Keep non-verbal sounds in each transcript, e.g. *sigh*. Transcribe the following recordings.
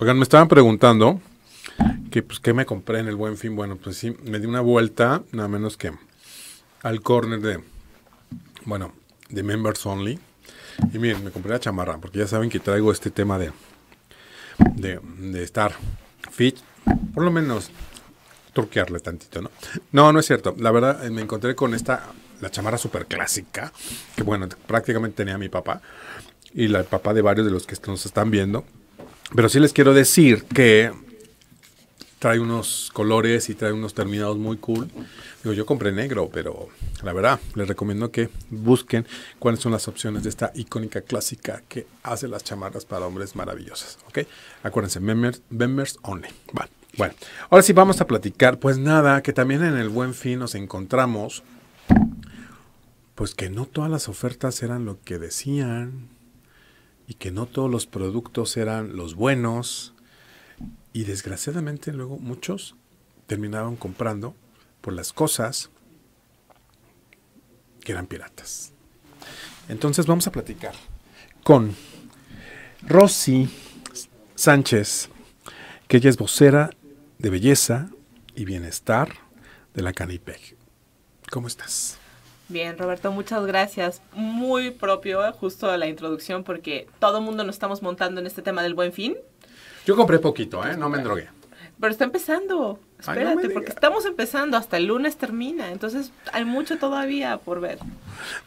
me estaban preguntando que pues qué me compré en el Buen Fin. Bueno, pues sí, me di una vuelta, nada menos que al corner de, bueno, de Members Only. Y miren, me compré la chamarra, porque ya saben que traigo este tema de, de, estar fit, por lo menos turquearle tantito, ¿no? No, no es cierto. La verdad, eh, me encontré con esta, la chamarra súper clásica, que bueno, prácticamente tenía mi papá y la, papá de varios de los que nos están viendo. Pero sí les quiero decir que trae unos colores y trae unos terminados muy cool. Digo, yo compré negro, pero la verdad, les recomiendo que busquen cuáles son las opciones de esta icónica clásica que hace las chamarras para hombres maravillosas, ¿ok? Acuérdense, members, members only. Bueno, ahora sí vamos a platicar. Pues nada, que también en el Buen Fin nos encontramos, pues que no todas las ofertas eran lo que decían y que no todos los productos eran los buenos. Y desgraciadamente luego muchos terminaban comprando por las cosas que eran piratas. Entonces vamos a platicar con Rosy Sánchez, que ella es vocera de belleza y bienestar de la Canipeg. ¿Cómo estás? Bien, Roberto, muchas gracias. Muy propio eh, justo la introducción porque todo el mundo nos estamos montando en este tema del buen fin. Yo compré poquito, ¿eh? No me drogué. Pero está empezando. Espérate, porque estamos empezando. Hasta el lunes termina. Entonces hay mucho todavía por ver.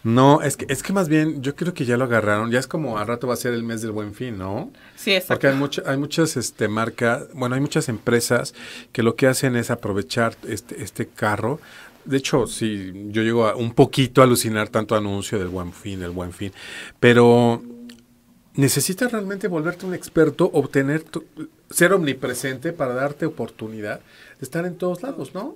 No, es que, es que más bien yo creo que ya lo agarraron. Ya es como a rato va a ser el mes del buen fin, ¿no? Sí, exacto. Porque hay, hay muchas este, marcas, bueno, hay muchas empresas que lo que hacen es aprovechar este, este carro de hecho, sí, yo llego a un poquito a alucinar tanto anuncio del buen fin, del buen fin. Pero necesitas realmente volverte un experto, obtener ser omnipresente para darte oportunidad de estar en todos lados, ¿no?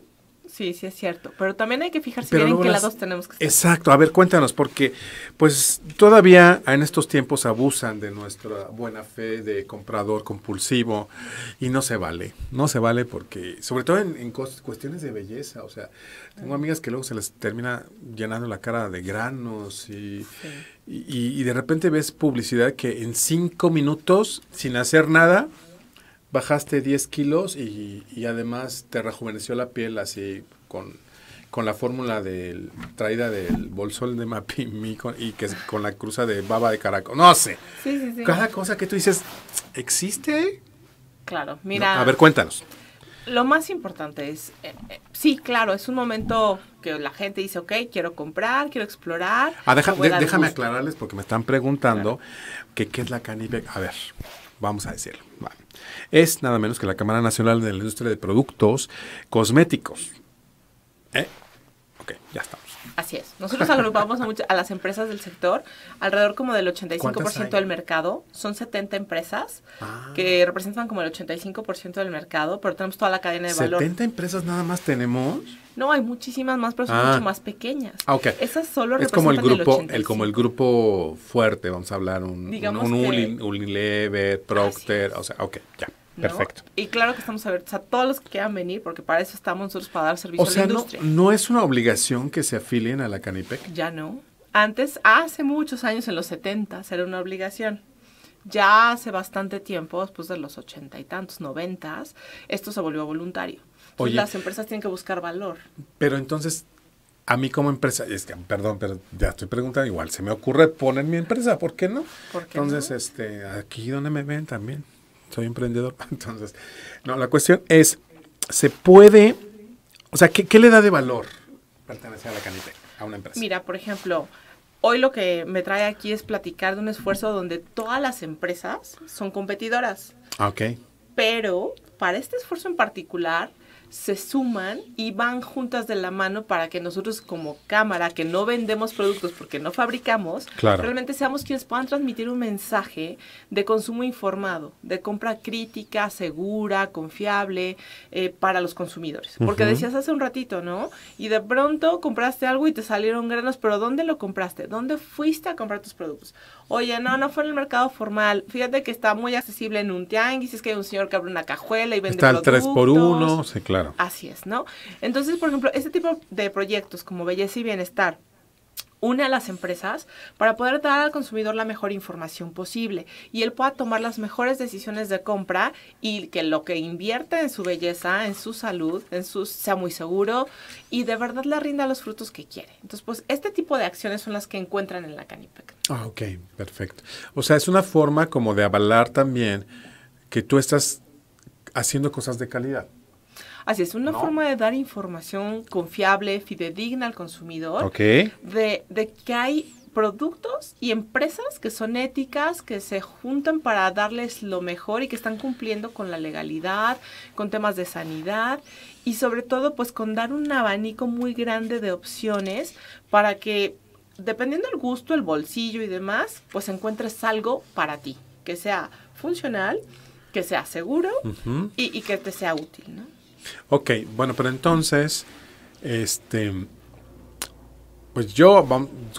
Sí, sí es cierto, pero también hay que fijarse bien en qué lados tenemos que estar. Exacto, a ver, cuéntanos, porque pues todavía en estos tiempos abusan de nuestra buena fe de comprador compulsivo y no se vale, no se vale porque, sobre todo en, cuestiones de belleza, o sea, tengo amigas que luego se les termina llenando la cara de granos y, y de repente ves publicidad que en cinco minutos, sin hacer nada, bajaste 10 kilos y, además te rejuveneció la piel así con, la fórmula del traída del bolsón de Mapimí *laughs* y que con la cruza de baba de caracol. No sé. Cada cosa que tú dices, ¿existe? Claro, mira. a ver, cuéntanos. Lo más importante es, eh, eh, sí, claro, es un momento que la gente dice, ok, quiero comprar, quiero explorar. Ah, déjame aclararles porque me están preguntando que qué es la Canibe A ver, vamos a decirlo. Vale es nada menos que la Cámara Nacional de la Industria de Productos Cosméticos. ¿Eh? Ok, ya estamos. Así es. Nosotros agrupamos a, muchas, a, las empresas del sector. Alrededor como del 85% del mercado. Son 70 empresas ah. que representan como el 85% del mercado, pero tenemos toda la cadena de valor. ¿70 empresas nada más tenemos? No, hay muchísimas más, pero son ah. mucho más pequeñas. Ah, Esas solo es como el grupo, el, como el grupo fuerte, vamos a hablar, un, un, Unilever, Procter, o sea, ok, ya. Perfecto. Y claro que estamos abiertos a todos los que quieran venir, porque para eso estamos nosotros, para dar servicio a la industria. No, no es una obligación que se afilien a la Canipec. Ya no. Antes, hace muchos años, en los 70, era una obligación. Ya hace bastante tiempo, después de los ochenta y tantos, noventas, esto se volvió voluntario. Oye, las empresas tienen que buscar valor. Pero entonces, a mí como empresa, perdón, pero ya estoy preguntando igual, se me ocurre poner mi empresa, ¿por qué no? entonces, este, aquí donde me ven también soy emprendedor. *laughs* Entonces, no, la cuestión es, ¿se puede, o sea, qué, le da de valor pertenecer a la canita, a una empresa? Mira, por ejemplo, hoy lo que me trae aquí es platicar de un esfuerzo donde todas las empresas son competidoras. Ah, ok. Pero para este esfuerzo en particular, se suman y van juntas de la mano para que nosotros como cámara, que no vendemos productos porque no fabricamos, realmente seamos quienes puedan transmitir un mensaje de consumo informado, de compra crítica, segura, confiable eh, para los consumidores. Porque decías hace un ratito, ¿no? Y de pronto compraste algo y te salieron granos, pero ¿dónde lo compraste? ¿Dónde fuiste a comprar tus productos? Oye, no, no fue en el mercado formal. Fíjate que está muy accesible en un tianguis, es que hay un señor que abre una cajuela y vende Está el 3 por 1 sí, claro. Así es, ¿no? Entonces, por ejemplo, este tipo de proyectos como Belleza y Bienestar, une a las empresas para poder dar al consumidor la mejor información posible y él pueda tomar las mejores decisiones de compra y que lo que invierte en su belleza, en su salud, en su sea muy seguro y de verdad le rinda los frutos que quiere. Entonces, pues este tipo de acciones son las que encuentran en la Canipec. Ah, ok, perfecto. O sea, es una forma como de avalar también que tú estás haciendo cosas de calidad. Así es, una forma de dar información confiable, fidedigna al consumidor. De, que hay productos y empresas que son éticas, que se juntan para darles lo mejor y que están cumpliendo con la legalidad, con temas de sanidad y sobre todo pues con dar un abanico muy grande de opciones para que dependiendo del gusto, el bolsillo y demás, pues encuentres algo para ti, que sea funcional, que sea seguro y, y que te sea útil, ¿no? Ok, bueno, pero entonces, este, pues yo,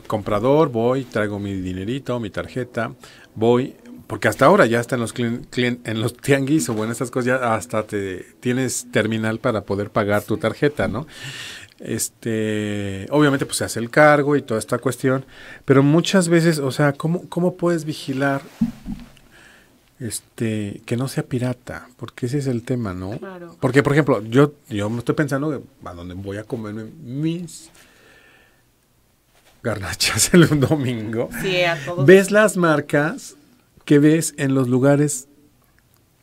comprador, voy, traigo mi dinerito, mi tarjeta, voy, porque hasta ahora ya está en los, en los tianguis o bueno, esas cosas ya hasta te tienes terminal para poder pagar tu tarjeta, ¿no? Este, obviamente pues se hace el cargo y toda esta cuestión, pero muchas veces, o sea, ¿cómo, cómo puedes vigilar este, que no sea pirata, porque ese es el tema, ¿no? Porque, por ejemplo, yo, yo me estoy pensando que a dónde voy a comerme mis garnachas *laughs* el domingo. Ves las marcas que ves en los lugares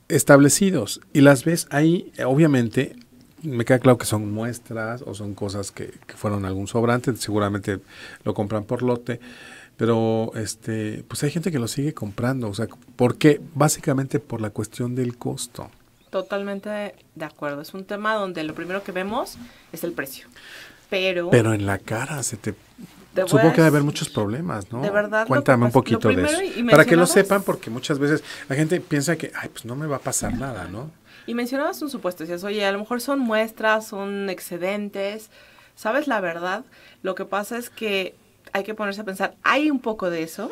establecidos y las ves ahí, obviamente, me queda claro que son muestras o son cosas que, que fueron algún sobrante, seguramente lo compran por lote pero este, pues hay gente que lo sigue comprando, o sea, porque Básicamente por la cuestión del costo. Totalmente de acuerdo, es un tema donde lo primero que vemos es el precio, pero... Pero en la cara se te... Supongo que debe haber muchos problemas, ¿no? De verdad. Cuéntame un poquito de eso. para que lo sepan, porque muchas veces la gente piensa que, ay, pues no me va a pasar nada, ¿no? Y mencionabas un supuesto, decías, oye, a lo mejor son muestras, son excedentes, ¿sabes la verdad? Lo que pasa es que hay que ponerse a pensar, hay un poco de eso,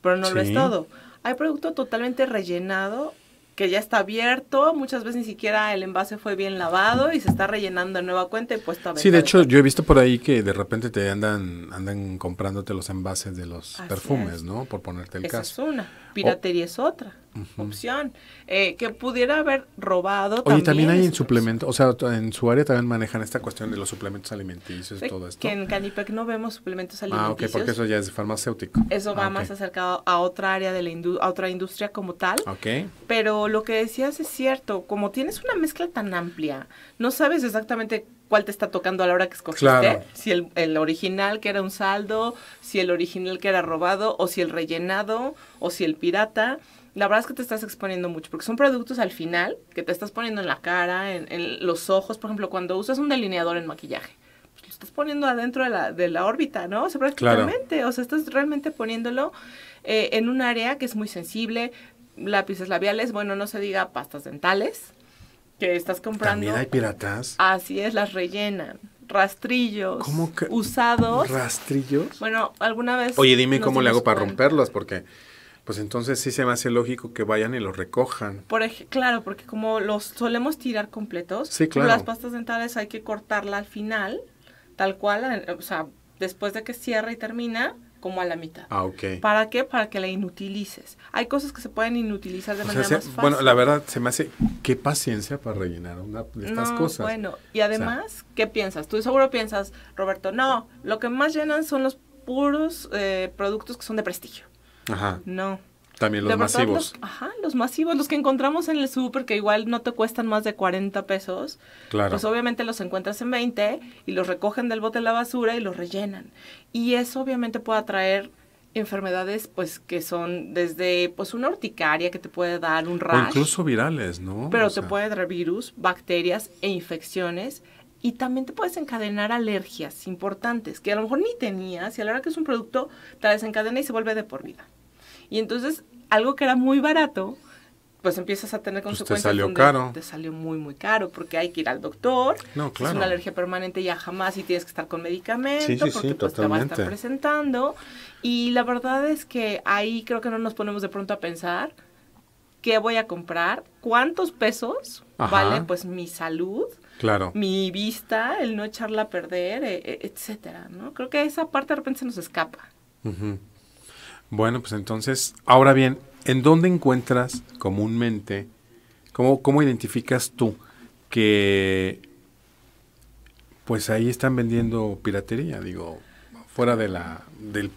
pero no lo es todo. Hay producto totalmente rellenado que ya está abierto, muchas veces ni siquiera el envase fue bien lavado y se está rellenando de nueva cuenta y puesto a ver. Sí, de hecho, yo he visto por ahí que de repente te andan andan comprándote los envases de los perfumes, ¿no? Por ponerte el Esa caso. Es una. Piratería es otra opción. Eh, que pudiera haber robado. Oye, también, hay en suplementos, o sea, en su área también manejan esta cuestión de los suplementos alimenticios y todo esto. Que en Canipec no vemos suplementos alimenticios. Ah, ok, porque eso ya es farmacéutico. Eso va ah, más acercado a otra área de la a otra industria como tal. Ok. Pero lo que decías es cierto, como tienes una mezcla tan amplia, no sabes exactamente cuál te está tocando a la hora que escogiste. Si el, original que era un saldo, si el original que era robado, o si el rellenado, o si el pirata. La verdad es que te estás exponiendo mucho, porque son productos al final que te estás poniendo en la cara, en, los ojos. Por ejemplo, cuando usas un delineador en maquillaje, pues, lo estás poniendo adentro de la, órbita, ¿no? O o sea, estás realmente poniéndolo eh, en un área que es muy sensible, lápices labiales, bueno, no se diga pastas dentales, estás comprando. También hay piratas. Así es, las rellenan. Rastrillos. ¿Cómo que? Usados. ¿Rastrillos? Bueno, alguna vez. Oye, dime cómo le hago para romperlas, porque. Pues entonces sí se me hace lógico que vayan y los recojan. Por claro, porque como los solemos tirar completos, sí, pues, claro. las pastas dentales hay que cortarla al final, tal cual, eh, o sea, después de que cierra y termina, como a la mitad. Ah, ok. ¿Para qué? Para que la inutilices. Hay cosas que se pueden inutilizar de manera más fácil. Bueno, la verdad, se me hace, qué paciencia para rellenar una de estas no, cosas. bueno, y además, ¿qué piensas? Tú seguro piensas, Roberto, no, lo que más llenan son los puros eh, productos que son de prestigio. Ajá. No también los masivos. los, ajá, los masivos, los que encontramos en el súper que igual no te cuestan más de 40 pesos. Claro. Pues obviamente los encuentras en 20 y los recogen del bote de la basura y los rellenan. Y eso obviamente puede atraer enfermedades pues que son desde pues una urticaria que te puede dar un rash. incluso virales, ¿no? Pero se te puede dar virus, bacterias e infecciones y también te puedes encadenar alergias importantes que a lo mejor ni tenías y a la hora que es un producto te desencadena y se vuelve de por vida. Y entonces algo que era muy barato, pues empiezas a tener pues consecuencias. te salió caro. Te salió muy, muy caro, porque hay que ir al doctor. No, claro. Es una alergia permanente ya jamás y tienes que estar con medicamento, sí, sí, sí, pues, te a estar presentando. Y la verdad es que ahí creo que no nos ponemos de pronto a pensar qué voy a comprar, cuántos pesos vale pues mi salud. Claro. Mi vista, el no echarla a perder, e, e, etcétera, ¿no? Creo que esa parte de repente se nos escapa. Ajá. Bueno, pues entonces, ahora bien, ¿en dónde encuentras comúnmente, cómo, cómo identificas tú que pues ahí están vendiendo piratería, digo, fuera de la, del,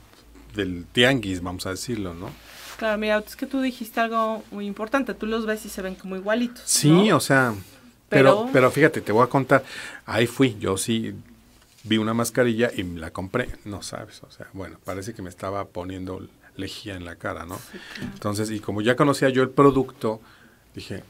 del tianguis, vamos a decirlo, ¿no? Claro, mira, es que tú dijiste algo muy importante, tú los ves y se ven como igualitos. Sí, o sea, pero, pero fíjate, te voy a contar, ahí fui, yo sí vi una mascarilla y la compré. No sabes, o sea, bueno, parece que me estaba poniendo lejía en la cara, ¿no? Entonces, y como ya conocía yo el producto, dije,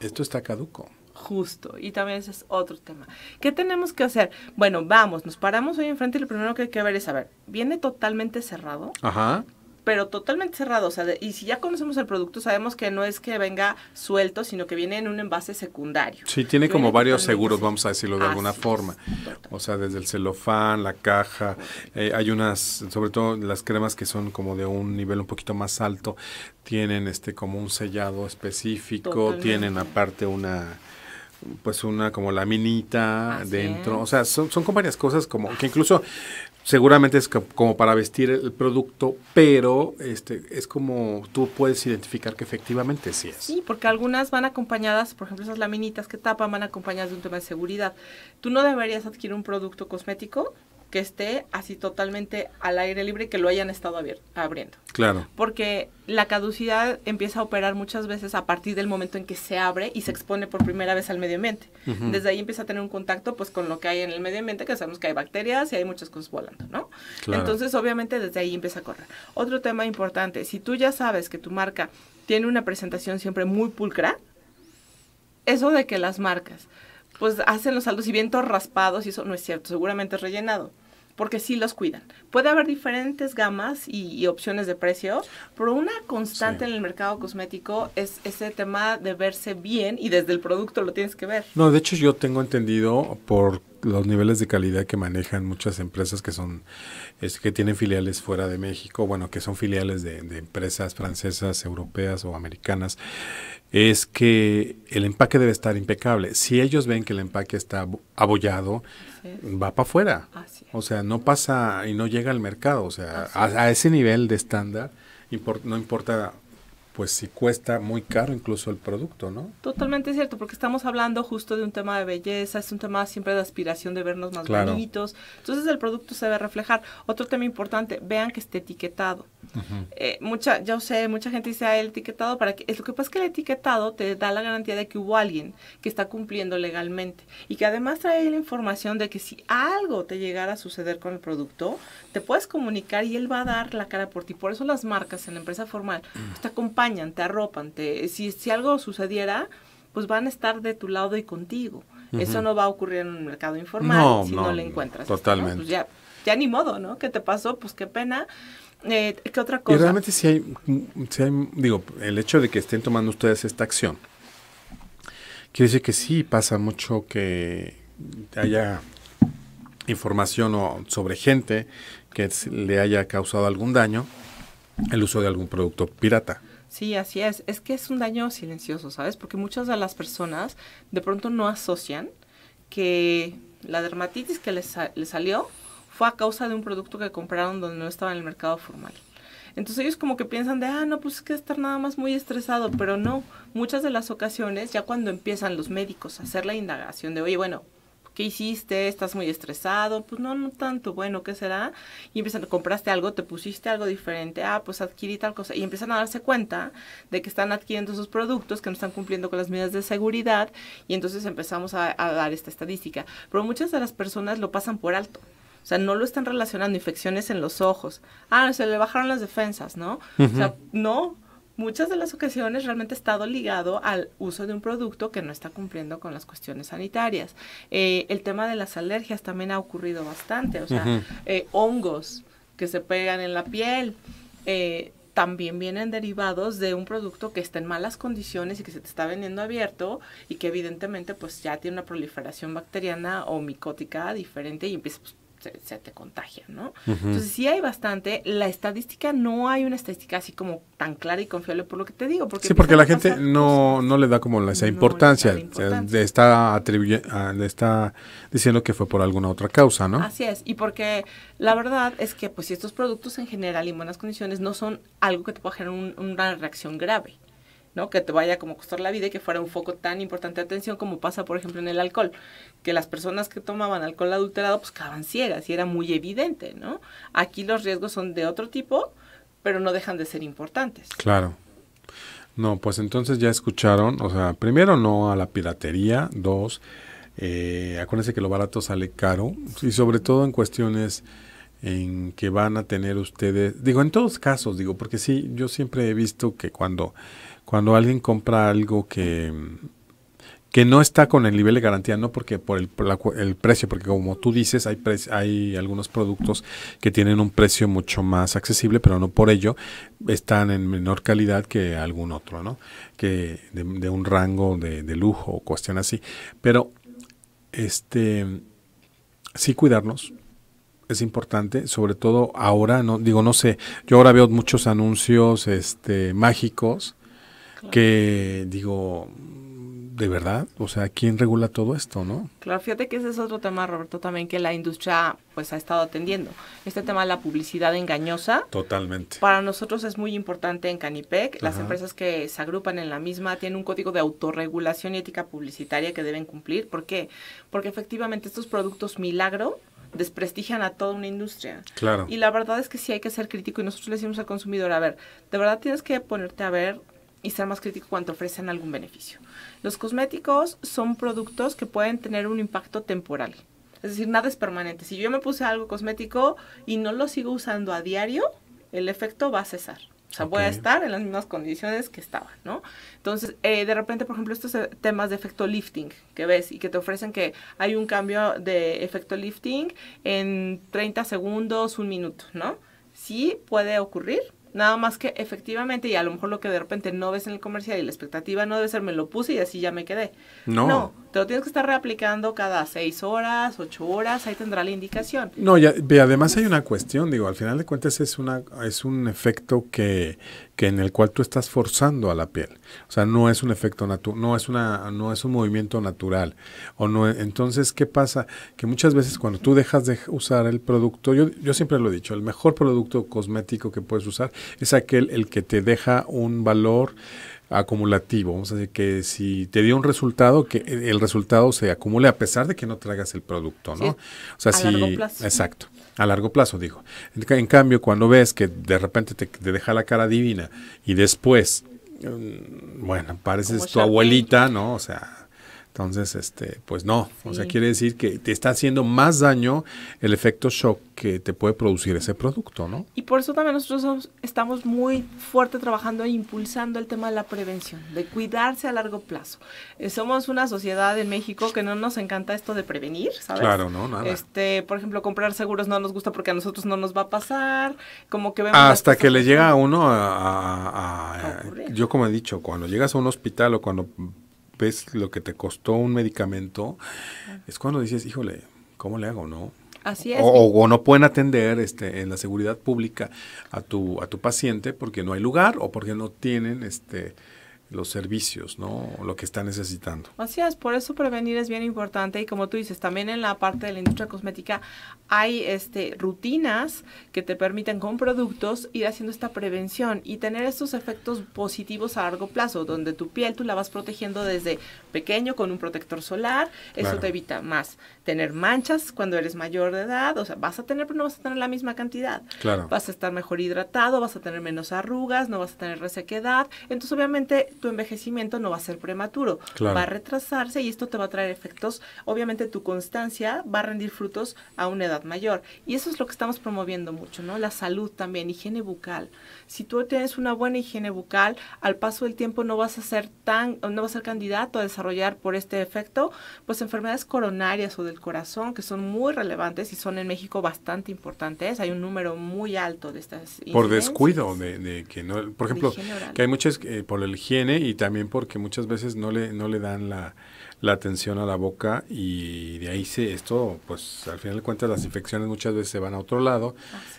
esto está caduco. Justo, y también ese es otro tema. ¿Qué tenemos que hacer? Bueno, vamos, nos paramos hoy enfrente y lo primero que hay que ver es, a ver, ¿viene totalmente cerrado? Ajá pero totalmente cerrado. O sea, y si ya conocemos el producto, sabemos que no es que venga suelto, sino que viene en un envase secundario. Sí, tiene como varios seguros, vamos a decirlo de alguna forma. o sea, desde el celofán, la caja, eh, hay unas, sobre todo las cremas que son como de un nivel un poquito más alto, tienen este como un sellado específico, tienen aparte una pues una como laminita dentro, o sea, son, son varias cosas como que incluso seguramente es como para vestir el producto, pero este es como tú puedes identificar que efectivamente sí es. Sí, porque algunas van acompañadas, por ejemplo, esas laminitas que tapan van acompañadas de un tema de seguridad. Tú no deberías adquirir un producto cosmético que esté así totalmente al aire libre y que lo hayan estado abriendo. Claro. Porque la caducidad empieza a operar muchas veces a partir del momento en que se abre y se expone por primera vez al medio ambiente. Desde ahí empieza a tener un contacto pues con lo que hay en el medio ambiente, que sabemos que hay bacterias y hay muchas cosas volando, ¿no? Entonces, obviamente, desde ahí empieza a correr. Otro tema importante, si tú ya sabes que tu marca tiene una presentación siempre muy pulcra, eso de que las marcas pues hacen los saldos y vientos raspados y eso no es cierto, seguramente es rellenado porque sí los cuidan. Puede haber diferentes gamas y, opciones de precios, pero una constante en el mercado cosmético es ese tema de verse bien y desde el producto lo tienes que ver. No, de hecho yo tengo entendido por los niveles de calidad que manejan muchas empresas que son es, que tienen filiales fuera de México, bueno, que son filiales de empresas francesas, europeas o americanas, es que el empaque debe estar impecable. Si ellos ven que el empaque está abollado, va para afuera. O sea, no pasa y no llega al mercado. O sea, a, ese nivel de estándar, no importa pues sí cuesta muy caro incluso el producto, ¿no? Totalmente cierto, porque estamos hablando justo de un tema de belleza, es un tema siempre de aspiración de vernos más bonitos, entonces el producto se debe reflejar. Otro tema importante, vean que esté etiquetado. Eh, mucha, ya sé, mucha gente dice, ah, el etiquetado, para que es lo que pasa es que el etiquetado te da la garantía de que hubo alguien que está cumpliendo legalmente y que además trae la información de que si algo te llegara a suceder con el producto, te puedes comunicar y él va a dar la cara por ti. Por eso las marcas en la empresa formal está pues, te acompañan te arropan, si, algo sucediera, pues van a estar de tu lado y contigo. Eso no va a ocurrir en un mercado informal si no, no, le encuentras. Totalmente. Pues ya, ya ni modo, ¿no? ¿Qué te pasó? Pues qué pena. Eh, ¿Qué otra cosa? Y realmente si hay, si hay, digo, el hecho de que estén tomando ustedes esta acción, quiere decir que sí pasa mucho que haya información o sobre gente que le haya causado algún daño el uso de algún producto pirata. Sí, así es. Es que es un daño silencioso, ¿sabes? Porque muchas de las personas de pronto no asocian que la dermatitis que les, salió fue a causa de un producto que compraron donde no estaba en el mercado formal. Entonces ellos como que piensan de, ah, no, pues es que estar nada más muy estresado, pero no. Muchas de las ocasiones, ya cuando empiezan los médicos a hacer la indagación de, oye, bueno, ¿qué hiciste? ¿Estás muy estresado? Pues no, no tanto, bueno, ¿qué será? Y empiezan, compraste algo, te pusiste algo diferente, ah, pues adquirí tal cosa. Y empiezan a darse cuenta de que están adquiriendo esos productos, que no están cumpliendo con las medidas de seguridad, y entonces empezamos a, dar esta estadística. Pero muchas de las personas lo pasan por alto. O sea, no lo están relacionando infecciones en los ojos. Ah, se le bajaron las defensas, ¿no? O sea, no, muchas de las ocasiones realmente ha estado ligado al uso de un producto que no está cumpliendo con las cuestiones sanitarias. Eh, el tema de las alergias también ha ocurrido bastante, o sea, eh, hongos que se pegan en la piel. Eh, también vienen derivados de un producto que está en malas condiciones y que se te está vendiendo abierto y que evidentemente pues ya tiene una proliferación bacteriana o micótica diferente y empieza pues, se, te contagia, ¿no? Entonces sí hay bastante. La estadística no hay una estadística así como tan clara y confiable por lo que te digo. Porque sí, porque la gente no, no le da como esa importancia. le, está ah, está diciendo que fue por alguna otra causa, ¿no? Así es. Y porque la verdad es que pues si estos productos en general y en buenas condiciones no son algo que te pueda generar una reacción grave. Que te vaya como a costar la vida y que fuera un foco tan importante de atención como pasa, por ejemplo, en el alcohol, que las personas que tomaban alcohol adulterado pues quedaban ciegas y era muy evidente, ¿no? Aquí los riesgos son de otro tipo, pero no dejan de ser importantes. Claro. No, pues entonces ya escucharon, o sea, primero no a la piratería, dos, eh, acuérdense que lo barato sale caro y sobre todo en cuestiones en que van a tener ustedes, digo, en todos casos, digo, porque sí, yo siempre he visto que cuando, cuando alguien compra algo que, que no está con el nivel de garantía, no porque por el, el precio, porque como tú dices, hay, hay algunos productos que tienen un precio mucho más accesible, pero no por ello están en menor calidad que algún otro, ¿no? Que de, un rango de, de, lujo o cuestión así. Pero, este, sí cuidarnos, es importante, sobre todo ahora, no digo, no sé, yo ahora veo muchos anuncios este mágicos que digo, mm, de verdad, o sea, ¿quién regula todo esto, no? Claro, fíjate que ese es otro tema, Roberto, también que la industria pues ha estado atendiendo. Este tema de la publicidad engañosa. Totalmente. Para nosotros es muy importante en Canipec. Las empresas que se agrupan en la misma tienen un código de autorregulación y ética publicitaria que deben cumplir. ¿Por qué? Porque efectivamente estos productos milagro desprestigian a toda una industria. Claro. Y la verdad es que sí hay que ser crítico y nosotros le decimos al consumidor, a ver, de verdad tienes que ponerte a ver y ser más crítico cuando ofrecen algún beneficio. Los cosméticos son productos que pueden tener un impacto temporal. Es decir, nada es permanente. Si yo me puse algo cosmético y no lo sigo usando a diario, el efecto va a cesar sea, a estar en las mismas condiciones que estaba, ¿no? Entonces, eh, de repente, por ejemplo, estos eh, temas de efecto lifting que ves y que te ofrecen que hay un cambio de efecto lifting en 30 segundos, un minuto, ¿no? Sí puede ocurrir, Nada más que efectivamente, y a lo mejor lo que de repente no ves en el comercial y la expectativa no debe ser me lo puse y así ya me quedé. No. No, te lo tienes que estar reaplicando cada seis horas, ocho horas, ahí tendrá la indicación. No, y, además hay una cuestión, digo, al final de cuentas es, una, es un efecto que, que en el cual tú estás forzando a la piel. O sea, no es un efecto natural, no es una, no es un movimiento natural. O no, e, entonces, ¿qué pasa? Que muchas veces cuando tú dejas de usar el producto, yo, yo siempre lo he dicho, el mejor producto cosmético que puedes usar es aquel el que te deja un valor acumulativo. Vamos a decir que si te dio un resultado, que el resultado se acumule a pesar de que no traigas el producto, ¿no? o sea, a si, Exacto. A largo plazo, digo, En, cambio, cuando ves que de repente te, deja la cara divina y después, mm, bueno, pareces tu abuelita, ¿no? O sea, entonces, este, pues no, o sea, quiere decir que te está haciendo más daño el efecto shock que te puede producir ese producto, ¿no? Y por eso también nosotros estamos muy fuerte trabajando e impulsando el tema de la prevención, de cuidarse a largo plazo. Eh, somos una sociedad en México que no nos encanta esto de prevenir, ¿sabes? Claro, no, nada. Este, por ejemplo, comprar seguros no nos gusta porque a nosotros no nos va a pasar, como que hasta que le llega a uno a yo como he dicho, cuando llegas a un hospital o cuando ves lo que te costó un medicamento, es cuando dices, híjole, ¿cómo le hago, no? Así O, o, no pueden atender este, en la seguridad pública a tu, a tu paciente porque no hay lugar o porque no tienen este, los servicios, ¿no? Lo que está necesitando. Así es, por eso prevenir es bien importante y como tú dices, también en la parte de la industria cosmética hay este rutinas que te permiten con productos ir haciendo esta prevención y tener estos efectos positivos a largo plazo, donde tu piel tú la vas protegiendo desde pequeño con un protector solar, eso te evita más tener manchas cuando eres mayor de edad, o sea, vas a tener pero no vas a tener la misma cantidad. Claro. Vas a estar mejor hidratado, vas a tener menos arrugas, no vas a tener resequedad, entonces obviamente tu envejecimiento no va a ser prematuro, va a retrasarse y esto te va a traer efectos. Obviamente tu constancia va a rendir frutos a una edad mayor. Y eso es lo que estamos promoviendo mucho, ¿no? La salud también, higiene bucal. Si tú tienes una buena higiene bucal, al paso del tiempo no vas a ser tan, no vas a ser candidato a desarrollar por este efecto, pues enfermedades coronarias o del corazón, que son muy relevantes y son en México bastante importantes. Hay un número muy alto de estas. Por descuido de, que por ejemplo, que hay muchas eh, por la higiene y también porque muchas veces no le, no le dan la, atención a la boca y de ahí se, esto, pues al final de cuentas las infecciones muchas veces se van a otro lado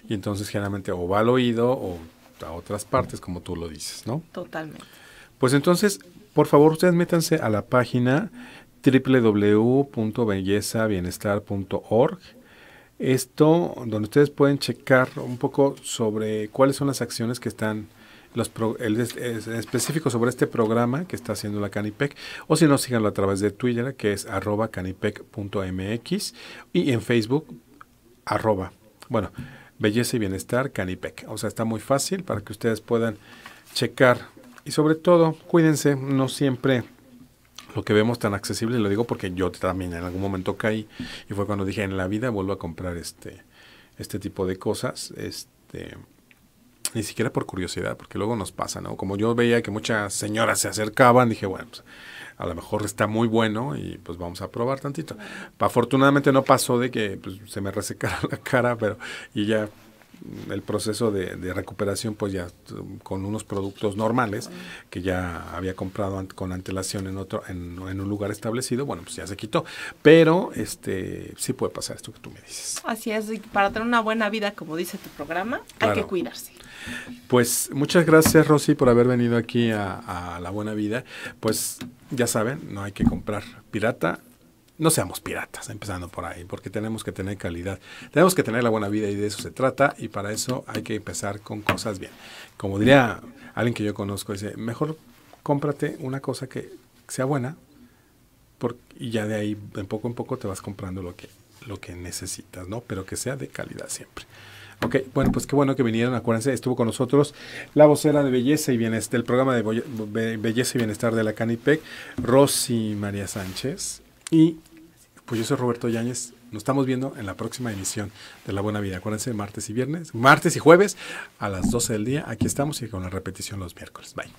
y entonces generalmente o va al oído o a otras partes, como tú lo dices, ¿no? Totalmente. Pues entonces, por favor, ustedes métanse a la página www.bellezabienestar.org. Esto, donde ustedes pueden checar un poco sobre cuáles son las acciones que están el, específico sobre este programa que está haciendo la Canipec, o si no, síganlo a través de Twitter, que es arroba canipec.mx, y en Facebook, arroba, bueno, belleza y bienestar Canipec. O sea, está muy fácil para que ustedes puedan checar. Y sobre todo, cuídense, no siempre lo que vemos tan accesible, lo digo porque yo también en algún momento caí y fue cuando dije en la vida vuelvo a comprar este, este tipo de cosas. Este, ni siquiera por curiosidad, porque luego nos pasa, ¿no? Como yo veía que muchas señoras se acercaban, dije, bueno, pues, a lo mejor está muy bueno y pues vamos a probar tantito. Afortunadamente no pasó de que pues, se me resecara *laughs* la cara, pero y ya el proceso de, recuperación pues ya con unos productos normales que ya había comprado con antelación en otro en, un lugar establecido bueno pues ya se quitó pero este sí puede pasar esto que tú me dices así es para tener una buena vida como dice tu programa hay que cuidarse pues muchas gracias Rosy por haber venido aquí a La Buena Vida pues ya saben no hay que comprar pirata no seamos piratas, empezando por ahí, porque tenemos que tener calidad, tenemos que tener la buena vida y de eso se trata y para eso hay que empezar con cosas bien. Como diría alguien que yo conozco, dice, mejor cómprate una cosa que sea buena porque, y ya de ahí, de poco en poco, te vas comprando lo que, lo que necesitas, ¿no? Pero que sea de calidad siempre. Ok, bueno, pues qué bueno que vinieron, acuérdense, estuvo con nosotros la vocera de Belleza y Bienestar, del programa de Belleza y Bienestar de la CANIPEC, Rosy María Sánchez, y pues yo soy Roberto Yáñez. Nos estamos viendo en la próxima emisión de La Buena Vida. Acuérdense, martes y viernes, martes y jueves a las 12 del día. Aquí estamos y con la repetición los miércoles. Bye.